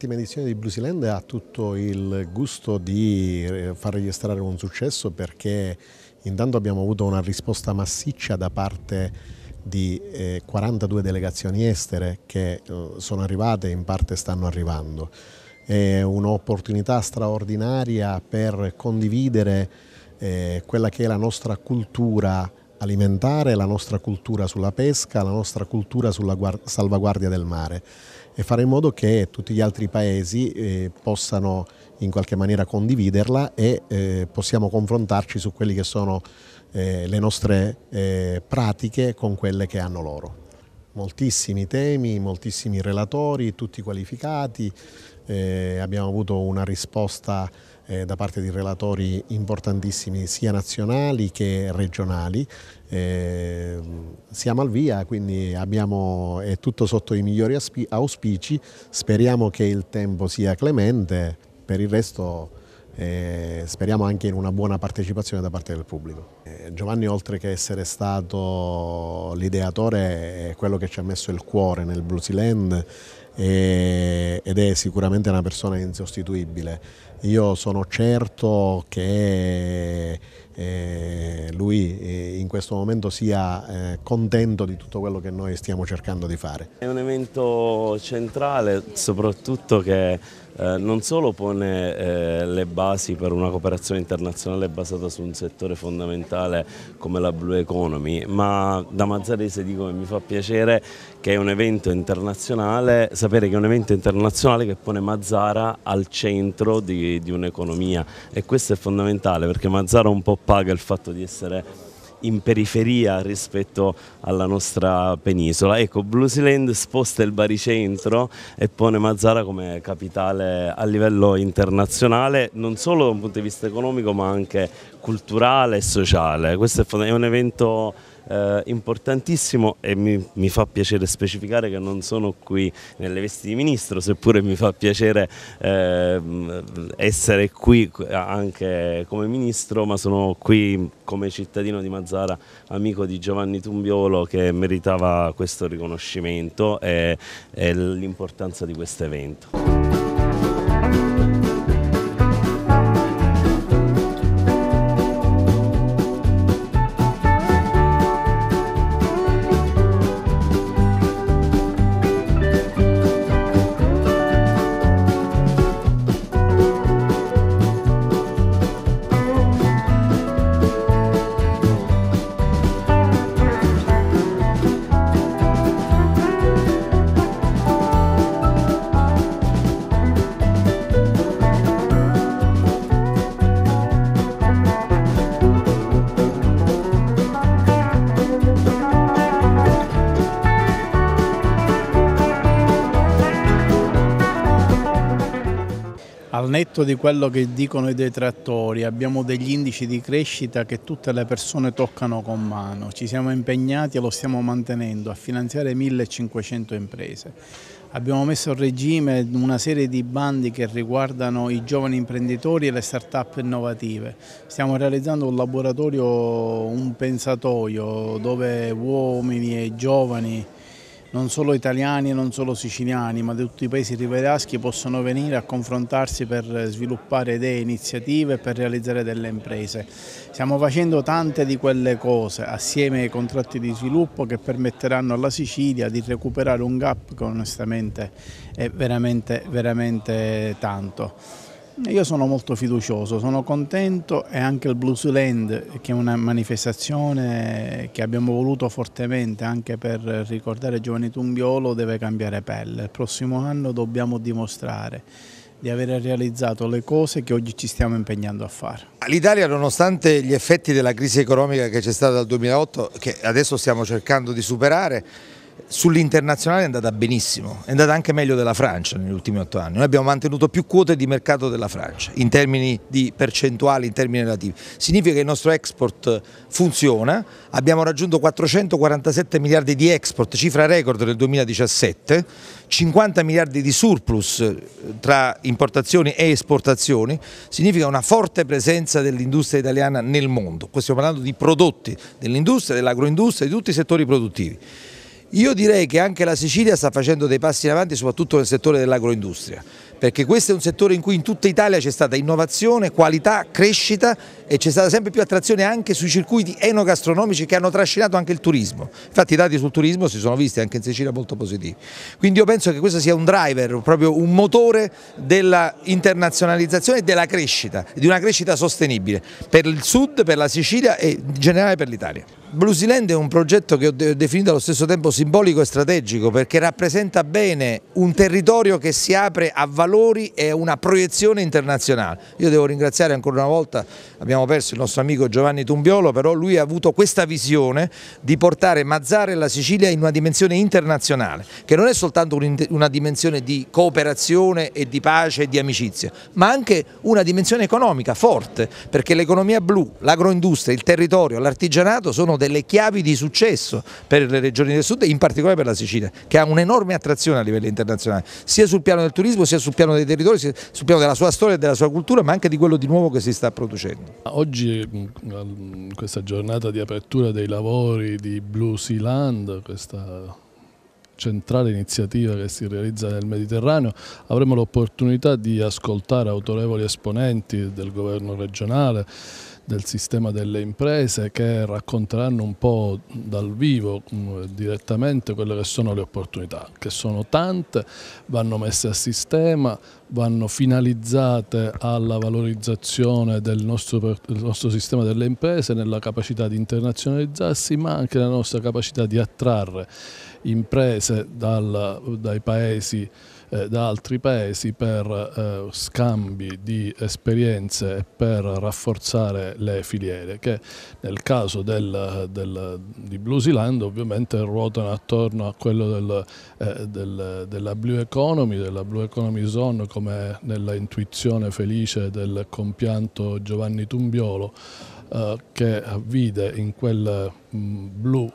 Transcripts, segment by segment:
settima edizione di Bluesiland ha tutto il gusto di eh, far registrare un successo perché intanto abbiamo avuto una risposta massiccia da parte di 42 eh, delegazioni estere che eh, sono arrivate e in parte stanno arrivando. È un'opportunità straordinaria per condividere quella che è la nostra cultura alimentare, la nostra cultura sulla pesca, la nostra cultura sulla salvaguardia del mare e fare in modo che tutti gli altri paesi eh, possano in qualche maniera condividerla e eh, possiamo confrontarci su quelle che sono eh, le nostre eh, pratiche con quelle che hanno loro. Moltissimi temi, moltissimi relatori, tutti qualificati, eh, abbiamo avuto una risposta eh, da parte di relatori importantissimi sia nazionali che regionali. Eh, siamo al via, quindi abbiamo, è tutto sotto i migliori auspici, speriamo che il tempo sia clemente, per il resto eh, speriamo anche in una buona partecipazione da parte del pubblico. Eh, Giovanni oltre che essere stato l'ideatore è quello che ci ha messo il cuore nel Bluesy e, eh, ed è sicuramente una persona insostituibile. Io sono certo che eh, lui eh, in questo momento sia eh, contento di tutto quello che noi stiamo cercando di fare. È un evento centrale soprattutto che eh, non solo pone eh, le basi per una cooperazione internazionale basata su un settore fondamentale come la Blue Economy, ma da Mazzarese dico che mi fa piacere che è un evento internazionale, sapere che è un evento internazionale che pone Mazzara al centro di, di un'economia e questo è fondamentale perché Mazzara un po' paga il fatto di essere in periferia rispetto alla nostra penisola. Ecco, Bluesland sposta il baricentro e pone Mazzara come capitale a livello internazionale, non solo da un punto di vista economico ma anche culturale e sociale. Questo è un evento eh, importantissimo e mi, mi, fa piacere specificare che non sono qui nelle vesti di ministro, seppure mi fa piacere eh, essere qui anche come ministro, ma sono qui come cittadino di Mazzara, amico di Giovanni Tumbiolo che meritava questo riconoscimento e, e l'importanza di questo evento. netto di quello che dicono i detrattori, abbiamo degli indici di crescita che tutte le persone toccano con mano. Ci siamo impegnati e lo stiamo mantenendo a finanziare 1500 imprese. Abbiamo messo a regime una serie di bandi che riguardano i giovani imprenditori e le start-up innovative. Stiamo realizzando un laboratorio, un pensatoio dove uomini e giovani non solo italiani e non solo siciliani, ma di tutti i paesi riveraschi possono venire a confrontarsi per sviluppare idee, iniziative e per realizzare delle imprese. Stiamo facendo tante di quelle cose assieme ai contratti di sviluppo che permetteranno alla Sicilia di recuperare un gap che onestamente è veramente, veramente tanto. Io sono molto fiducioso, sono contento e anche il Blues Land, che è una manifestazione che abbiamo voluto fortemente anche per ricordare Giovanni Tumbiolo deve cambiare pelle. Il prossimo anno dobbiamo dimostrare di aver realizzato le cose che oggi ci stiamo impegnando a fare. L'Italia nonostante gli effetti della crisi economica che c'è stata dal 2008 che adesso stiamo cercando di superare sull'internazionale è andata benissimo, è andata anche meglio della Francia negli ultimi otto anni. Noi abbiamo mantenuto più quote di mercato della Francia in termini di percentuali, in termini relativi. Significa che il nostro export funziona, abbiamo raggiunto 447 miliardi di export, cifra record del 2017, 50 miliardi di surplus eh, tra importazioni e esportazioni, significa una forte presenza dell'industria italiana nel mondo. Qui stiamo parlando di prodotti dell'industria, dell'agroindustria, di tutti i settori produttivi. Io direi che anche la Sicilia sta facendo dei passi in avanti soprattutto nel settore dell'agroindustria perché questo è un settore in cui in tutta Italia c'è stata innovazione, qualità, crescita e c'è stata sempre più attrazione anche sui circuiti enogastronomici che hanno trascinato anche il turismo. Infatti i dati sul turismo si sono visti anche in Sicilia molto positivi. Quindi io penso che questo sia un driver, proprio un motore dell'internazionalizzazione e della crescita, di una crescita sostenibile per il sud, per la Sicilia e in generale per l'Italia. Bluesiland è un progetto che ho definito allo stesso tempo simbolico e strategico perché rappresenta bene un territorio che si apre a valori e a una proiezione internazionale. Io devo ringraziare ancora una volta, abbiamo perso il nostro amico Giovanni Tumbiolo, però lui ha avuto questa visione di portare Mazzara e la Sicilia in una dimensione internazionale, che non è soltanto una dimensione di cooperazione e di pace e di amicizia, ma anche una dimensione economica forte, perché l'economia blu, l'agroindustria, il territorio, l'artigianato sono delle chiavi di successo per le regioni del sud e in particolare per la Sicilia che ha un'enorme attrazione a livello internazionale sia sul piano del turismo sia sul piano dei territori sia sul piano della sua storia e della sua cultura ma anche di quello di nuovo che si sta producendo. Oggi eh, questa giornata di apertura dei lavori di Blue Sea Land, questa centrale iniziativa che si realizza nel Mediterraneo, avremo l'opportunità di ascoltare autorevoli esponenti del governo regionale, del sistema delle imprese che racconteranno un po' dal vivo mm, direttamente quelle che sono le opportunità, che sono tante, vanno messe a sistema, vanno finalizzate alla valorizzazione del nostro, del nostro sistema delle imprese, nella capacità di internazionalizzarsi, ma anche nella nostra capacità di attrarre imprese dal, dai paesi eh, da altri paesi per eh, scambi di esperienze e per rafforzare le filiere che nel caso del, del, di Bluesiland ovviamente ruotano attorno a quello del, eh, del, della Blue Economy, della Blue Economy Zone come nella intuizione felice del compianto Giovanni Tumbiolo eh, che vide in quel mm, blu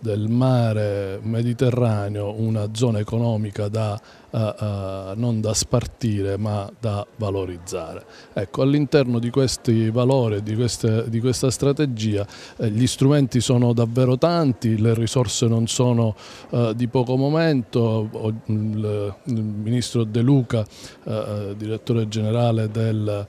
del mare Mediterraneo una zona economica da eh, eh, non da spartire ma da valorizzare. Ecco, all'interno di questi valori, di, queste, di questa strategia, eh, gli strumenti sono davvero tanti, le risorse non sono eh, di poco momento, il, il ministro De Luca, eh, eh, direttore generale del,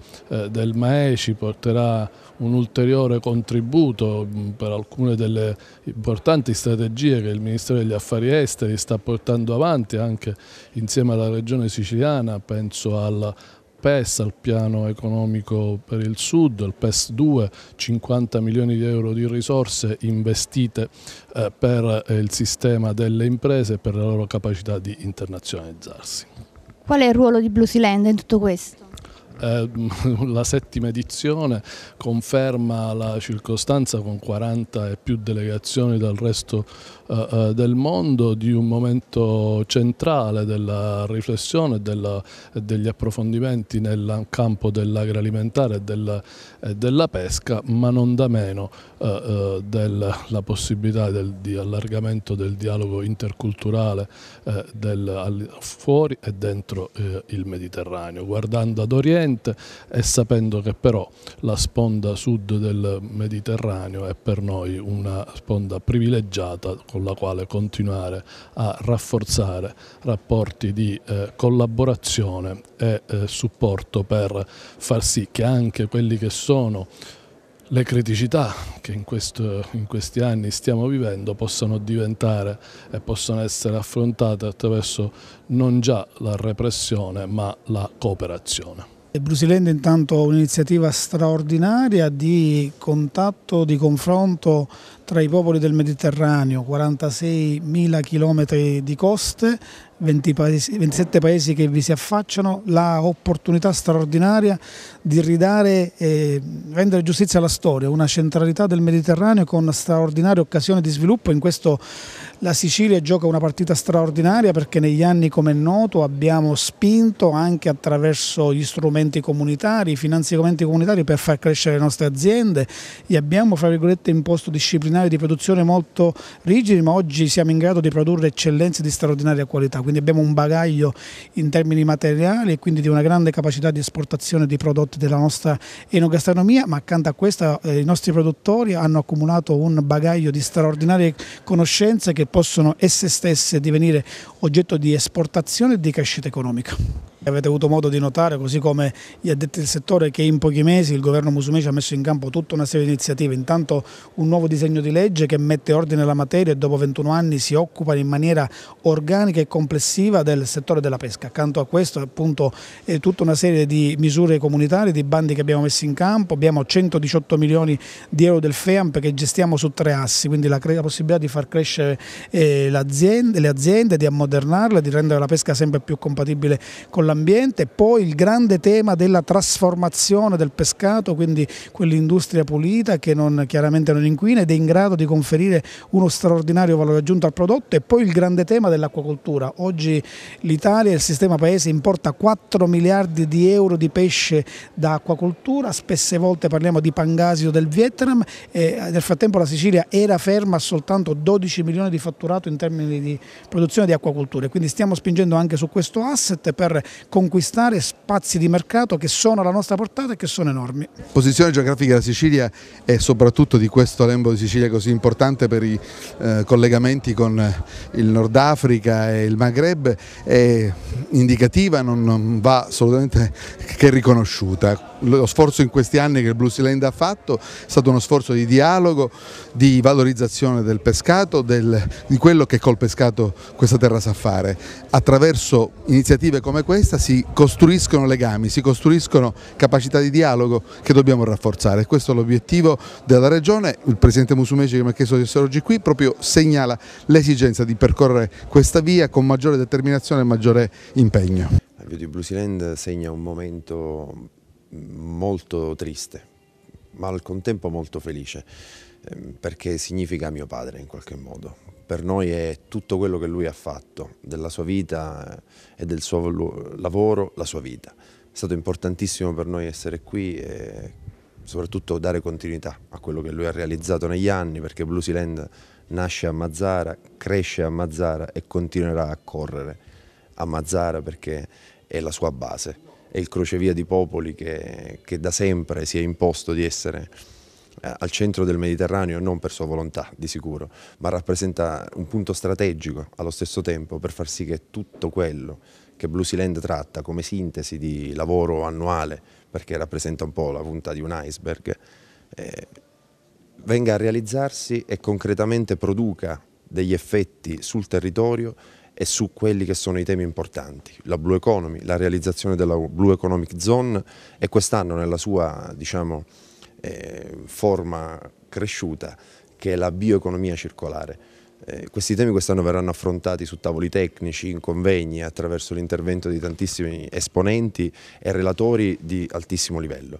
del MAECI, porterà un ulteriore contributo mm, per alcune delle importanti strategie che il Ministero degli Affari Esteri sta portando avanti anche in insieme alla regione siciliana, penso al PES, al piano economico per il sud, il PES 2, 50 milioni di euro di risorse investite eh, per eh, il sistema delle imprese e per la loro capacità di internazionalizzarsi. Qual è il ruolo di Blue Land in tutto questo? Eh, la settima edizione conferma la circostanza con 40 e più delegazioni dal resto eh, eh, del mondo, di un momento centrale della riflessione della, degli approfondimenti nel campo dell'agroalimentare e della, eh, della, pesca, ma non da meno eh, eh, della possibilità del, di allargamento del dialogo interculturale del, fuori e dentro il Mediterraneo, guardando ad Oriente e sapendo che però la sponda sud del Mediterraneo è per noi una sponda privilegiata con con la quale continuare a rafforzare rapporti di eh, collaborazione e eh, supporto per far sì che anche quelli che sono le criticità che in, questo, in, questi anni stiamo vivendo possano diventare e possono essere affrontate attraverso non già la repressione ma la cooperazione. Brusiland intanto ha un'iniziativa straordinaria di contatto, di confronto tra i popoli del Mediterraneo, 46.000 km di coste paesi, 27 paesi che vi si affacciano l'opportunità straordinaria di ridare e rendere giustizia alla storia, una centralità del Mediterraneo con straordinaria occasione di sviluppo. In questo la Sicilia gioca una partita straordinaria perché negli anni, come è noto, abbiamo spinto anche attraverso gli strumenti comunitari, i finanziamenti comunitari per far crescere le nostre aziende e abbiamo, fra virgolette, imposto disciplinari di produzione molto rigidi, ma oggi siamo in grado di produrre eccellenze di straordinaria qualità quindi abbiamo un bagaglio in termini materiali e quindi di una grande capacità di esportazione di prodotti della nostra enogastronomia, ma accanto a questo eh, i nostri produttori hanno accumulato un bagaglio di straordinarie conoscenze che possono esse stesse divenire oggetto di esportazione e di crescita economica. Avete avuto modo di notare, così come gli addetti del settore, che in pochi mesi il governo Musumeci ha messo in campo tutta una serie di iniziative. Intanto un nuovo disegno di legge che mette ordine alla materia e dopo 21 anni si occupa in maniera organica e complessiva del settore della pesca. Accanto a questo appunto è tutta una serie di misure comunitarie, di bandi che abbiamo messo in campo. Abbiamo 118 milioni di euro del FEAMP che gestiamo su tre assi, quindi la, la possibilità di far crescere eh, aziende, le aziende, di ammodernarle, di rendere la pesca sempre più compatibile con la l'ambiente, poi il grande tema della trasformazione del pescato, quindi quell'industria pulita che non, chiaramente non inquina ed è in grado di conferire uno straordinario valore aggiunto al prodotto e poi il grande tema dell'acquacoltura. Oggi l'Italia, il sistema paese, importa 4 miliardi di euro di pesce da acquacoltura, spesse volte parliamo di pangasio del Vietnam e eh, nel frattempo la Sicilia era ferma a soltanto 12 milioni di fatturato in termini di produzione di acquacolture, quindi stiamo spingendo anche su questo asset per conquistare spazi di mercato che sono alla nostra portata e che sono enormi. Posizione geografica della Sicilia e soprattutto di questo lembo di Sicilia così importante per i eh, collegamenti con il Nord Africa e il Maghreb è indicativa, non, non va assolutamente che riconosciuta. Lo sforzo in questi anni che il Blue Sealand ha fatto è stato uno sforzo di dialogo, di valorizzazione del pescato, del, di quello che col pescato questa terra sa fare. Attraverso iniziative come questa testa si costruiscono legami, si costruiscono capacità di dialogo che dobbiamo rafforzare. Questo è l'obiettivo della Regione, il Presidente Musumeci che mi ha chiesto di essere oggi qui proprio segnala l'esigenza di percorrere questa via con maggiore determinazione e maggiore impegno. L'avvio di Bluesiland segna un momento molto triste, ma al contempo molto felice, ehm, perché significa mio padre in qualche modo, per noi è tutto quello che lui ha fatto, della sua vita eh, e del suo lavoro, la sua vita. È stato importantissimo per noi essere qui e soprattutto dare continuità a quello che lui ha realizzato negli anni, perché Blue nasce a Mazzara, cresce a Mazzara e continuerà a correre a Mazzara perché è la sua base, è il crocevia di popoli che, che da sempre si è imposto di essere eh, al centro del Mediterraneo non per sua volontà di sicuro, ma rappresenta un punto strategico allo stesso tempo per far sì che tutto quello che Blue Sea tratta come sintesi di lavoro annuale, perché rappresenta un po' la punta di un iceberg, eh, venga a realizzarsi e concretamente produca degli effetti sul territorio e su quelli che sono i temi importanti, la Blue Economy, la realizzazione della Blue Economic Zone e quest'anno nella sua diciamo, eh, forma cresciuta che è la bioeconomia circolare. Eh, questi temi quest'anno verranno affrontati su tavoli tecnici, in convegni, attraverso l'intervento di tantissimi esponenti e relatori di altissimo livello.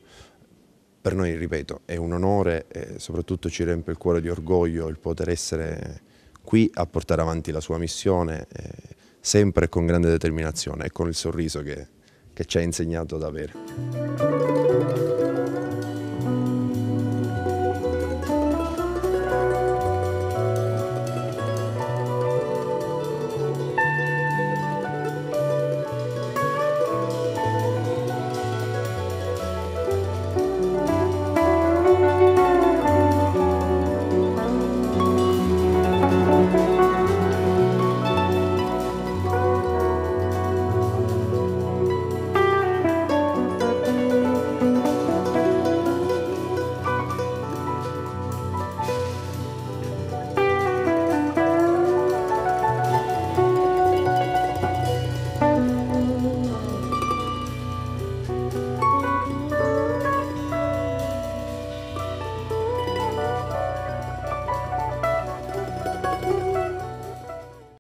Per noi, ripeto, è un onore e soprattutto ci riempie il cuore di orgoglio il poter essere qui a portare avanti la sua missione eh, sempre con grande determinazione e con il sorriso che, che ci ha insegnato ad avere.